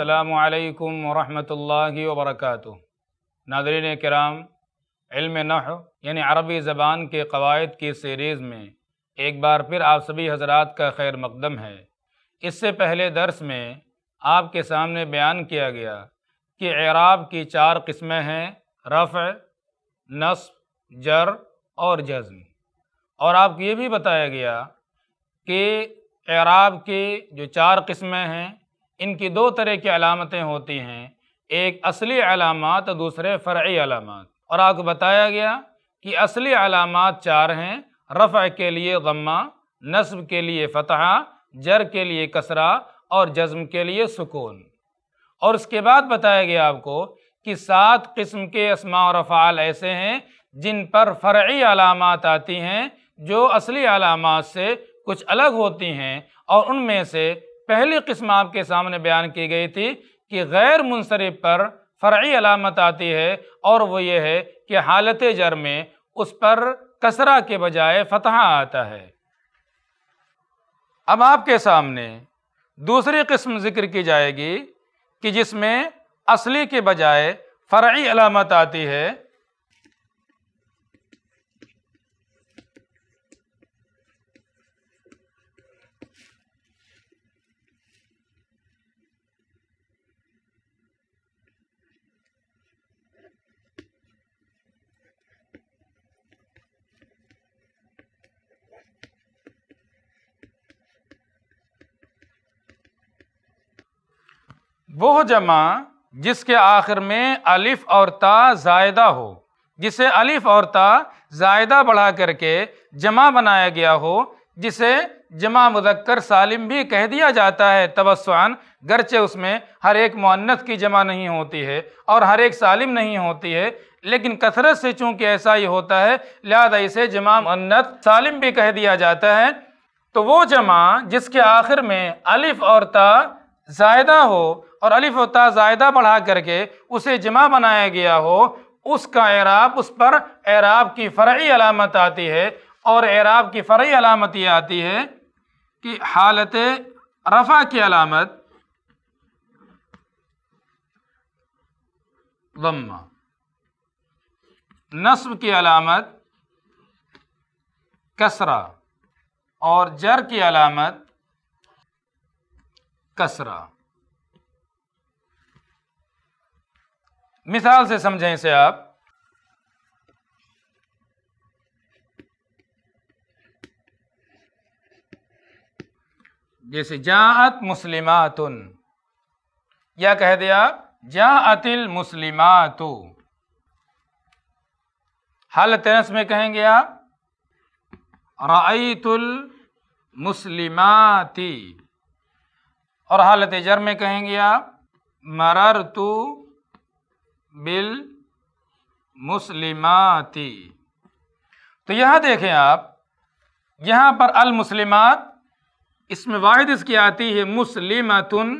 असलकम वरम वरक नादरीन कराम इल्म नह यानी अरबी ज़बान के कवायद की सीरीज़ में एक बार फिर आप सभी हजरात का खैर मकदम है इससे पहले दर्स में आपके सामने बयान किया गया कि एराब की चार किस्में हैं रफ़ नस्ब जर और जज्म और आपको ये भी बताया गया कि एराब के जो चार किस्में हैं इनकी दो तरह की अलामतें होती हैं एक असली अलामत और दूसरे फ़र्ी अलामत और आपको बताया गया कि असली अलामत चार हैं रफ़ के लिए गम्मा नस्ब के लिए फ़तहा जर के लिए कसरा और जज्म के लिए सुकून और उसके बाद बताया गया आपको कि सात किस्म के असमा और अफ़ाल ऐसे हैं जिन पर फ़र्ी अलामत आती हैं जो असली अलामत से कुछ अलग होती हैं और उनमें से पहली किस्म आपके सामने बयान की गई थी कि गैर मुनसरफ पर फ़र्ी अलामत आती है और वो ये है कि हालत जर में उस पर कसरा के बजाय फतह आता है अब आपके सामने दूसरी किस्म जिक्र की जाएगी कि जिसमें असली के बजाय फ़र्ी अलामत आती है वह जमा जिसके आखिर में अलिफ और ता जायदा हो जिसे अलिफ और ता जायदा बढ़ा करके जमा बनाया गया हो जिसे जमा मुदक्कर सालिम भी कह दिया जाता है तवस्वान गरचे उसमें हर एक मुन्नत की जमा नहीं होती है और हर एक सालिम नहीं होती है लेकिन कसरत से चूंकि ऐसा ही होता है लिहाजा इसे जमा मुन्नत सालिम भी कह दिया जाता है तो वो जमा जिसके आखिर में अलिफ और ता ज़ायदा हो और अलिफ होता ज़ायदा बढ़ा करके उसे जमा बनाया गया हो उसका एराब उस पर एराब की फ़रई अलामत आती है और एराब की फ़रई अलामत ये आती है कि हालत रफ़ा की अलामत दम्मा नस्ब की अलामत कसरा और जर की अलामत कसरा मिसाल से समझें इसे आप जैसे जात मुस्लिमातुन या कह दिया अतिल मुस्लिमातु हाल तेरस में कहेंगे आप रईतुल मुस्लिमाती और हालत जर में कहेंगे आप मरर तू बिल मुस्लिमाती तो यहाँ देखें आप यहाँ पर अलमुसलिमात इसमें वाहिद इसकी आती है मुस्लिमतुन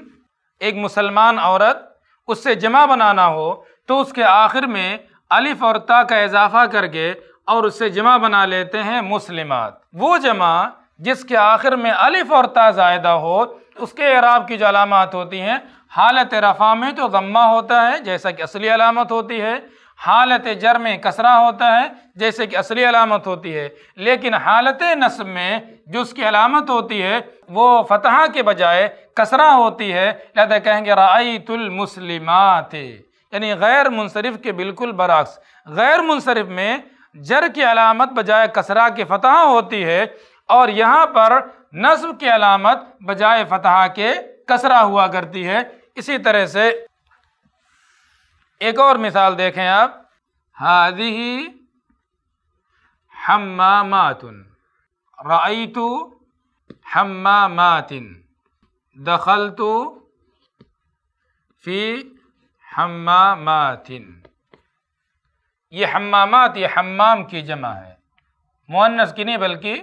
एक मुसलमान औरत उससे जमा बनाना हो तो उसके आखिर में अलिफ और ता का इजाफा करके और उससे जमा बना लेते हैं मुस्लिमात वो जमा जिसके आखिर में अलिफ और ता जायदा हो उसके एराब की जो अलामत होती हैं हालत रफ़ा में तो गम्मा होता है जैसा कि असली अलामत होती है हालत जर में कसरा होता है जैसे कि असली अलामत होती है लेकिन हालत नस्ब में जो उसकी अलामत होती है वो फतहा के बजाय कसरा होती है लिहाजा कहेंगे रायतुलमसलिमात यानी गैर मुनसरफ के बिल्कुल बरक्स गैर मुनसरफ में जर की अलामत बजाय कसरा की फतह होती है और यहाँ पर नस्ब की अलामत बजाय फतहा के कसरा हुआ करती है इसी तरह से एक और मिसाल देखें आप हादी हम्मामातुन राइतु दखल दखलतु फ़ी हमामातिन ये हमामात ये हमाम की जमा है मुन्नस की नहीं बल्कि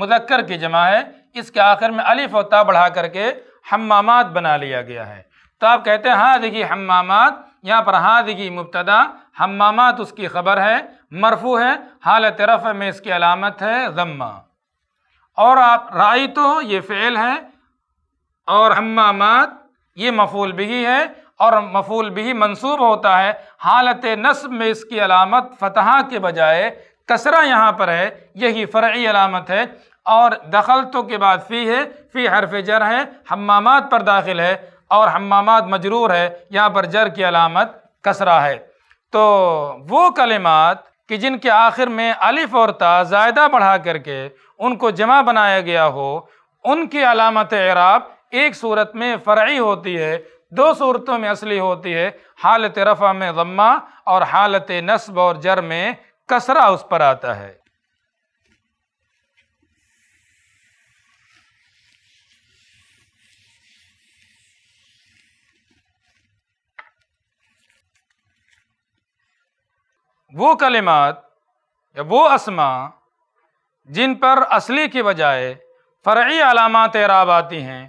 मुदक्कर की जमा है इसके आखिर में अलिफ और ता बढ़ा करके हमामात बना लिया गया है तो आप कहते हैं हाँ देखिए हमामात यहाँ पर हाँ देखिए मुबतदा हमामात उसकी खबर है मरफू है हालत रफ में इसकी अलामत है गम्मा और आप राय तो ये फ़ेल है और हमामात ये मफूल भी है और मफूल भी मंसूब होता है हालत नस्ब में इसकी अलामत फतहा के बजाय कसरा यहाँ पर है यही फ़र्ी अलामत है और दखल तो के बाद फ़ी है फ़ी हरफ जर है हमामात पर दाखिल है और हमामात मजरूर है यहाँ पर जर की अलामत कसरा है तो वो कलिमात कि जिनके आखिर में अलिफ और ता ज़ायदा बढ़ा करके उनको जमा बनाया गया हो उनकी अलामत इराब एक सूरत में फ़र्ई होती है दो सूरतों में असली होती है हालत रफ़ा में गम्मा और हालत नस्ब और जर में कसरा उस पर आता है वो कलिमात या वो असमा जिन पर असली के बजाय फ़र्ी अलामत राब आती हैं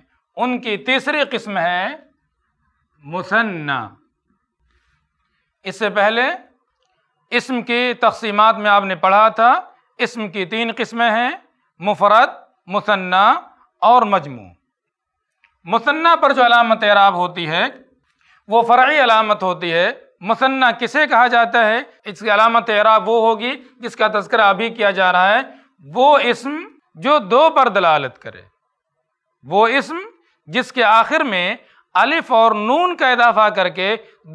उनकी तीसरी किस्म है मुसन्ना इससे पहले इसम की तकसीमत में आपने पढ़ा था इसम की तीन किस्में हैं मुफरत मुसन्ना और मजमू मुसन्ना पर जो अलामत एराब होती है वो फ़र्ी अलामत होती है मसन्ना किसे कहा जाता है इसकी अलामत एरा वो होगी जिसका तस्करा अभी किया जा रहा है वो इसम जो दो पर दलालत करे वो इसम जिसके आखिर में अलिफ और नून का इजाफा करके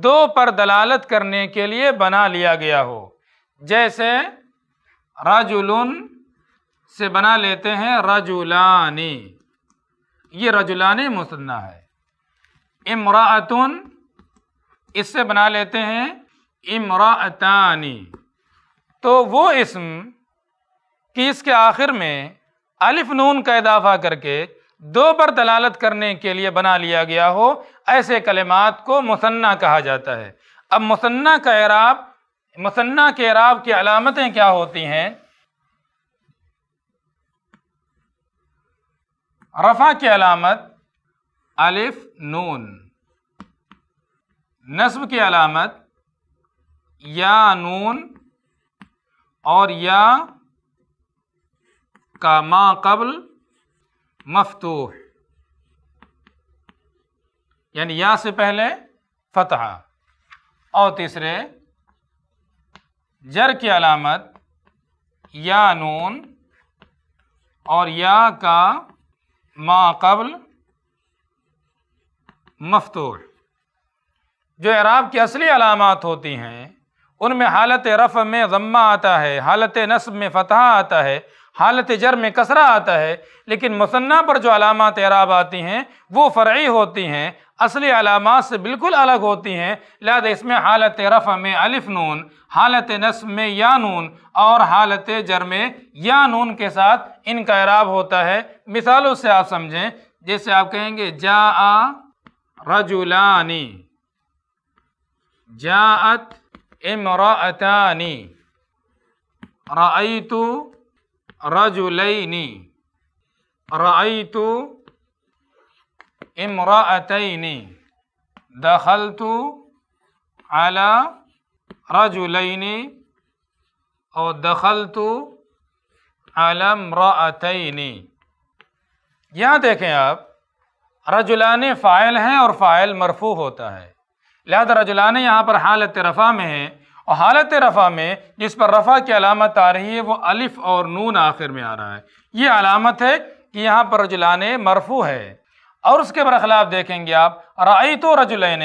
दो पर दलालत करने के लिए बना लिया गया हो जैसे राजुलून से बना लेते हैं रजुलानी ये रजुलानी मुसन्ना है इमरातन इससे बना लेते हैं इमरातानी तो वो इसम कि इसके आखिर में अलिफ नून का इजाफा करके दो पर दलालत करने के लिए बना लिया गया हो ऐसे कलेमात को मुसन्ना कहा जाता है अब मुसन्ना का एराब मुसन्ना के एराब की अलामतें क्या होती हैं रफ़ा की अलामत अलिफ नून नस्ब की अलामत या नून और या का मा कबल मफतूह यानी या से पहले फतहा और तीसरे जर की अलामत या नून और या का मा कबल मफतूह जो एराब की असली अलामत होती हैं उनमें हालत रफ़ में ज़म्मा आता है हालत नस्ब में फ़तह आता है हालत जर में कसरा आता है लेकिन मुसन्ना पर जो अलामत एराब आती हैं वो फ़र्ई होती हैं असली अलामत से बिल्कुल अलग होती हैं लिहाजा इसमें हालत रफ़ में अलिफ नून हालत नस्ब में या नून और हालत जर में या नून के साथ इनका एराब होता है मिसालों से आप समझें जैसे आप कहेंगे जा आ रजुलानी जाअत इमरातानी रई रजुलैनी रईतु इमरातैनी दखलतु अला रजुलैनी और दखलतु अलमरातैनी यहाँ देखें आप रजुलानी फ़ायल हैं और फ़ायल मरफू होता है लिहाजा रजुलान यहाँ पर हालत रफ़ा में है और हालत रफ़ा में जिस पर रफ़ा की अलामत आ रही है वो अलिफ़ और नून आखिर में आ रहा है ये अलामत है कि यहाँ पर रजुलान मरफू है और उसके बरखिलाफ़ देखेंगे आप राय तो रजुलैन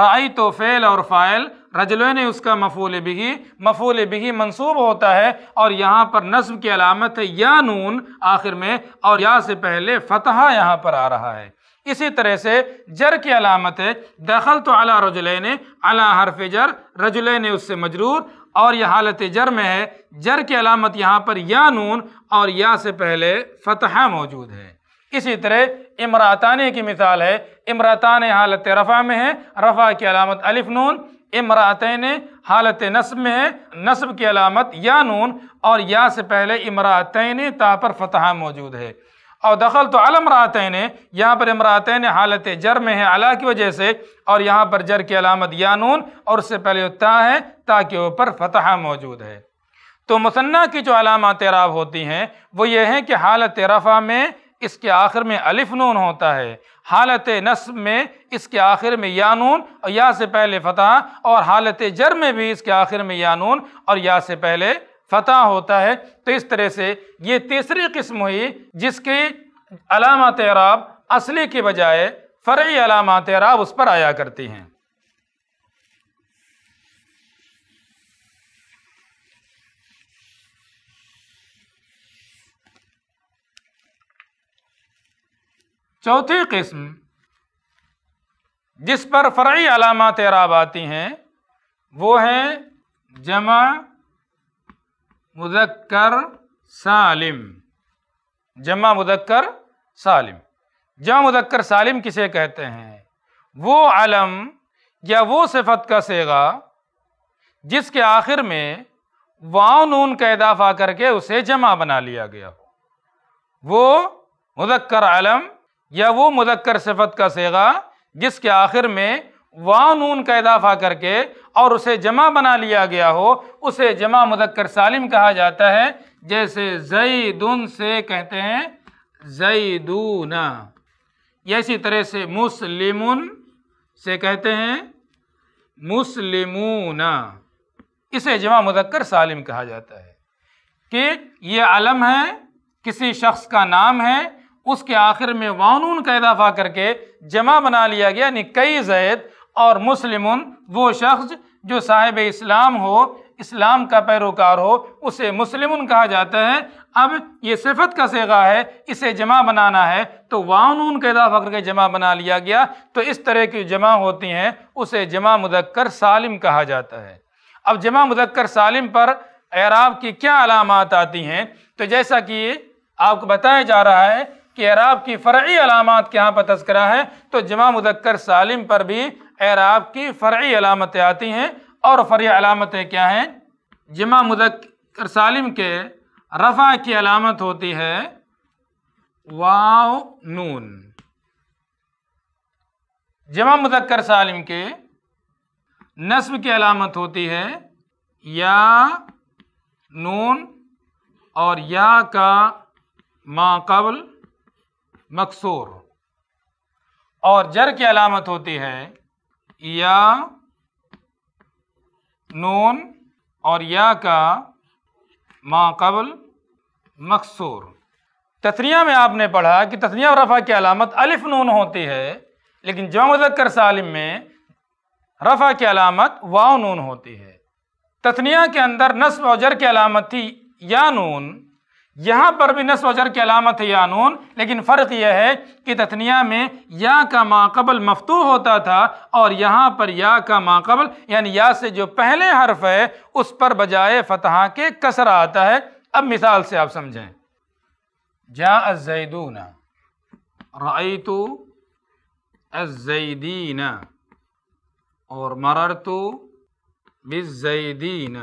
राय तो फ़ैल और फ़ाइल रजुलैन उसका मफूल बिही मफूल बिगी मनसूब होता है और यहाँ पर नस्ब की अलामत है या नून आखिर में और या से पहले फतहा यहाँ पर आ रहा है इसी तरह से जर की अलामत है दखल तो अला रजुलैन अला हरफ जर रजुलैन उससे मजरूर और यह हालत जर में है जर की अलामत यहाँ पर या नून और या से पहले फतह मौजूद है इसी तरह इमरातानी की मिसाल है इमरातान हालत रफ़ा में है रफ़ा की अलामत अलिफ नून इमरातन हालत नस्ब में है नस्ब की अलामत या नून और या से पहले इमरातन ता पर फतह मौजूद है और दखल तो अलमरातन यहाँ पर इमरातन हालत जर में है अला की वजह से और यहाँ पर जर की अलामत यानून और उससे पहले ता है ताकि ऊपर फतह मौजूद है तो मुसन्ना की जो अलामत राब होती हैं वो ये हैं कि हालत रफ़ा में इसके आखिर में अलिफ नून होता है हालत नस्ब में इसके आखिर में यानून और या से पहले फतह और हालत जर में भी इसके आखिर में यानून और या से पहले फतह होता है तो इस तरह से ये तीसरी किस्म हुई जिसकी अलामत राब असली के बजाय फ़र् अलामत राब उस पर आया करती हैं चौथी किस्म जिस पर फ़र् अलामत राब आती हैं वो हैं जमा मुदक्कर सालिम जमा मुदक्कर सालिम जमा मुदक्कर सालिम किसे कहते हैं वो आलम या वो सिफत का सेगा जिसके आखिर में वाव नून का इदाफा करके उसे जमा बना लिया गया हो वो मुदक्कर आलम या वो मुदक्कर सिफत का सेगा जिसके आखिर में वा नून का इजाफा करके और उसे जमा बना लिया गया हो उसे जमा मुदक्कर सालिम कहा जाता है जैसे जईदुन से कहते हैं या इसी तरह से मुस्लिम से कहते हैं मुस्लिमूना इसे जमा मुदक्कर सालिम कहा जाता है कि ये अलम है किसी शख्स का नाम है उसके आखिर में वानून का इजाफा करके जमा बना लिया गया यानी कई जैद और मुस्लिम वो शख्स जो साहिब इस्लाम हो इस्लाम का पैरोकार हो उसे मुस्लिम कहा जाता है अब ये सिफत का सेगा है इसे जमा बनाना है तो वाउन के इजाफा करके जमा बना लिया गया तो इस तरह की जमा होती हैं उसे जमा मुदक्कर सालिम कहा जाता है अब जमा मुदक्कर सालिम पर एराब की क्या अलामत आती हैं तो जैसा कि आपको बताया जा रहा है कि एराब की फ़र्ी अलामत के यहाँ पर तस्करा है तो जमा मुदक्कर सालिम पर भी एराब की फरी अलामतें आती हैं और फरी अलामतें क्या हैं जमा मुदक्कर सालिम के रफ़ा की अलामत होती है वाव नून जमा मुदक्कर सालिम के नस्ब की अलामत होती है या नून और या का माकबल मकसूर और जर की अलामत होती है या नून और या का माकबल मकसूर तथनिया में आपने पढ़ा कि तथनिया और रफ़ा की अलामत अलिफ नून होती है लेकिन मुजक्कर सालिम में रफ़ा की अलामत वाव नून होती है तथनिया के अंदर नस्ब और जर की अलामत थी या नून यहाँ पर भी नस्व वजर की अलामत है या नून लेकिन फ़र्क यह है कि तथनिया में या का माकबल मफतू होता था और यहाँ पर या का माकबल यानी या से जो पहले हर्फ है उस पर बजाय फतहा के कसर आता है अब मिसाल से आप समझें जा अजैदून रईतु अजैदीन और मररतु बिजैदीन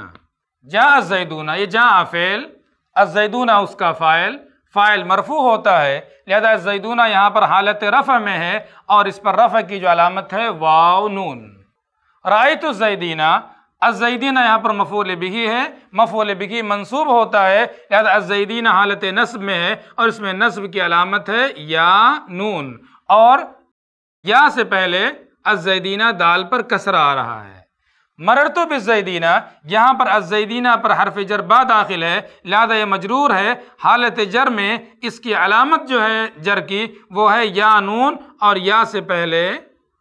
जा अजैदूना ये जा फ़ेल अजैदूना उसका फ़ाइल फ़ाइल मरफू होता है लिहाजा जैदूना यहाँ पर हालत रफ़ में है और इस पर रफ़ की जो अलामत है वाव नून राय तो जैदीना अजैदीना यहाँ पर मफूल बिगी है मफूल बिगी मनसूब होता है लिहाजा अजैदीना हालत नस्ब में है और इसमें नस्ब की अलामत है या नून और या से पहले अजैदीना दाल पर कसरा आ रहा है मरर तो बेजैदीना यहाँ पर अजैदीना पर हरफ जरबा दाखिल है यह मजरूर है हालत जर में इसकी अलामत जो है जर की वो है या नून और या से पहले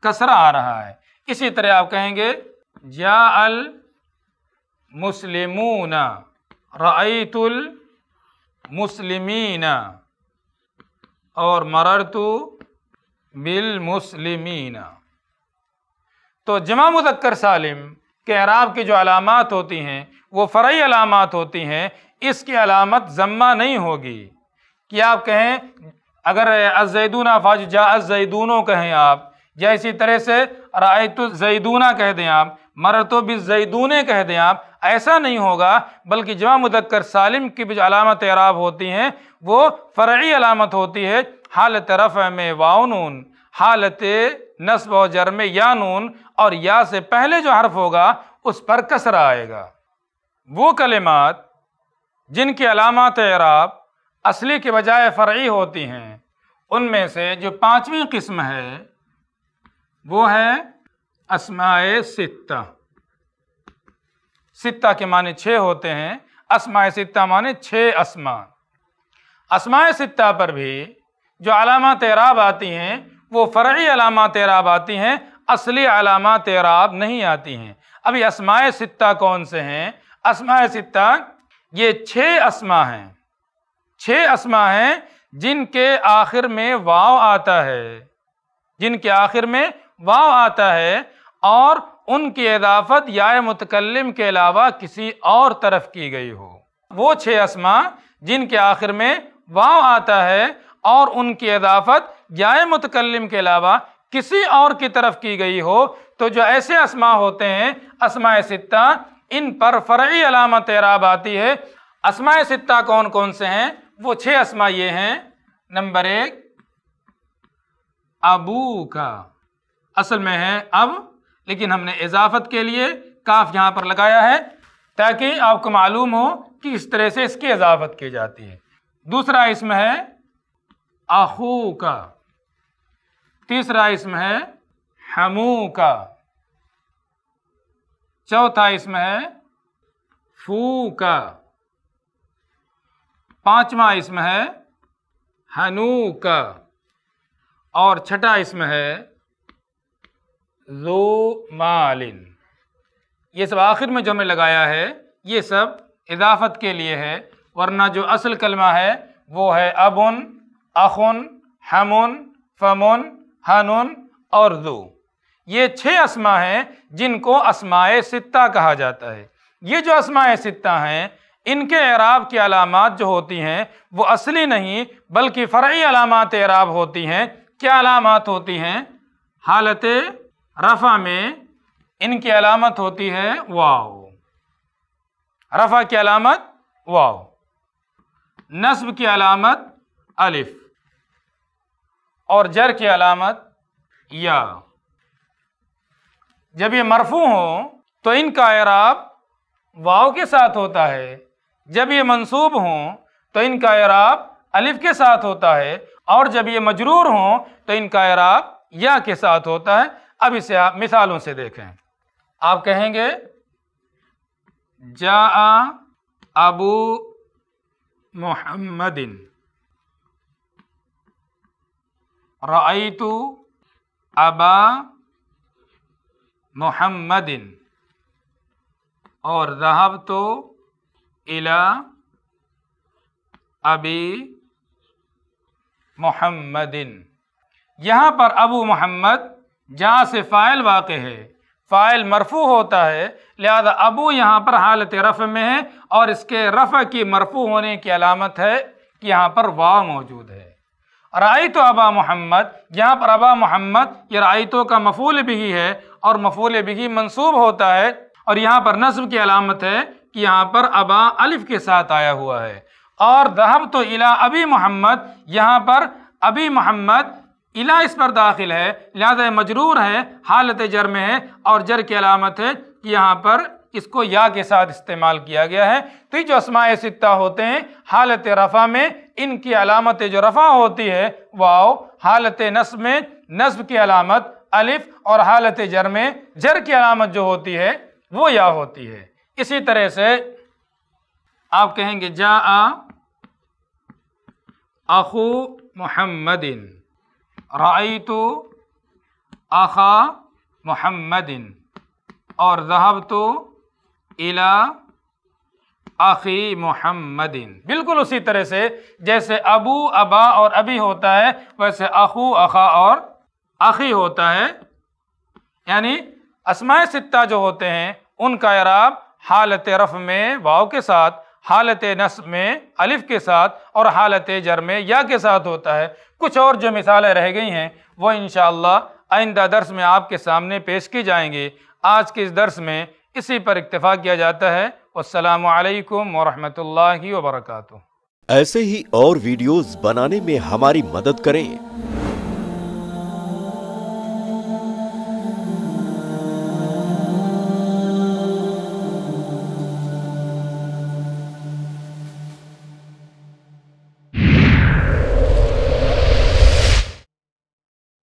कसरा आ रहा है इसी तरह आप कहेंगे या अल मुसलिमून रईतुल मुसलिमीन और मररतु बिल मुसलिमीना तो जमा मुदक्कर सालिम कि अराब की जो अलामत होती हैं वो फ़रई अलामत होती हैं इसकी अलामत जम्मा नहीं होगी कि आप कहें अगर अजैदूना फाज जा अजैदूनों कहें आप या इसी तरह से रायत जैदूना कह दें आप मर तो भी जैदूने कह दें आप ऐसा नहीं होगा बल्कि जमा मुदक्कर सालिम की जो अलामत एराब होती हैं वो फ़रई अलामत होती है हाल तरफ़ में वाउन हालत नस्ब व जर में या नून और या से पहले जो हर्फ होगा उस पर कसरा आएगा वो कलिमात जिनके अलामत इराब असली के बजाय फ़र्ई होती हैं उनमें से जो पाँचवीं किस्म है वो है असमाय सित्ता सित्ता के माने छः होते हैं असमाय सित्ता माने छः असमा असमाय सित्ता पर भी जो अलामत इराब आती हैं वो फ़र्ी अलामत एराब आती हैं असली अलामत एराब नहीं आती हैं अभी असमाय सित्ता कौन से हैं असमाय सित्ता ये छः असमा हैं छः असमा हैं जिनके आखिर में वाव आता है जिनके आखिर में वाव आता है और उनकी इजाफत या मतकलम के अलावा किसी और तरफ की गई हो वो छः असमा जिनके आखिर में वाव आता है और उनकी इजाफत जाए मुतकलम के अलावा किसी और की तरफ की गई हो तो जो ऐसे असमा होते हैं असमा सत्ता इन पर फ़रई अलामत राब आती है असमा सत्ता कौन कौन से हैं वो छः असमा ये हैं नंबर एक अबू का असल में है अब लेकिन हमने इजाफत के लिए काफ यहाँ पर लगाया है ताकि आपको मालूम हो कि इस तरह से इसकी इजाफत की जाती है दूसरा इसमें है आहू का तीसरा इसम है हमू का चौथा इसम है फू का पांचवा इसम है हनू का और छठा इसम है जो मालिन ये सब आखिर में जो हमें लगाया है ये सब इजाफत के लिए है वरना जो असल कलमा है वो है अबुन अखुन हमुन फमुन हनुन और दो ये छः असमा हैं जिनको आसमाय सित्ता कहा जाता है ये जो आसमाय सित्ता हैं इनके एराब की अलामत जो होती हैं वो असली नहीं बल्कि फ़रई अलामत एराब होती हैं क्या अलामत होती हैं हालत रफ़ा में इनकी अलामत होती है वाओ रफ़ा की अलामत वाओ नस्ब की अलामत अलिफ़ और जर की अलामत या जब ये मरफू हो तो इनका एराब वाव के साथ होता है जब ये मंसूब हों तो इनका एराब अलिफ के साथ होता है और जब ये मजरूर हों तो इनका एराब या के साथ होता है अब इसे आप मिसालों से देखें आप कहेंगे जा अबू मोहम्मदिन रईतु अबा मोहम्मदिन और रहब तो इला अबी मोहम्मदिन यहाँ पर अबू मोहम्मद जहाँ से फ़ाइल वाक़ है फ़ाइल मरफू होता है लिहाजा अबू यहाँ पर हालत रफ़ में है और इसके रफ़ की मरफू होने की अलामत है कि यहाँ पर वाह मौजूद है राय तो अबा मोहम्मद यहाँ पर अबा मोहम्मद ये रायतों का मफूल बिगी है और मफूल बिगी मनसूब होता है और यहाँ पर नस्ब की अलामत है कि यहाँ पर अबा अलिफ के साथ आया हुआ है और दहब तो इला अबी मोहम्मद यहाँ पर अबी मोहम्मद इला इस पर दाखिल है लिहाजा मजरूर है हालत जर में है और जर की अलामत है कि यहाँ पर इसको या के साथ इस्तेमाल किया गया है तो ये जो असमाय सत्ता होते हैं हालत रफ़ा में इनकी अलामत जो रफ़ा होती है वाओ हालत नस्ब में नस्ब की अलामत अलिफ और हालत जर में जर की अलामत जो होती है वो या होती है इसी तरह से आप कहेंगे जा आ अखू मोहम्मदिन राई तो आखा मोहम्मदिन और जहाब तो इला आखी बिल्कुल उसी तरह से जैसे अबू अबा और अभी होता है वैसे अखू अखा और आखी होता है यानी असमाय सित्ता जो होते हैं उनका इराब हालत रफ़ में वाव के साथ हालत नस में अलिफ के साथ और हालत जर में या के साथ होता है कुछ और जो मिसालें रह गई हैं वो इन आइंदा दर्स में आपके सामने पेश की जाएंगी आज के इस दर्स में इसी पर इतफ़ा किया जाता है असलकम वरहमल वर्का ऐसे ही और वीडियोज़ बनाने में हमारी मदद करें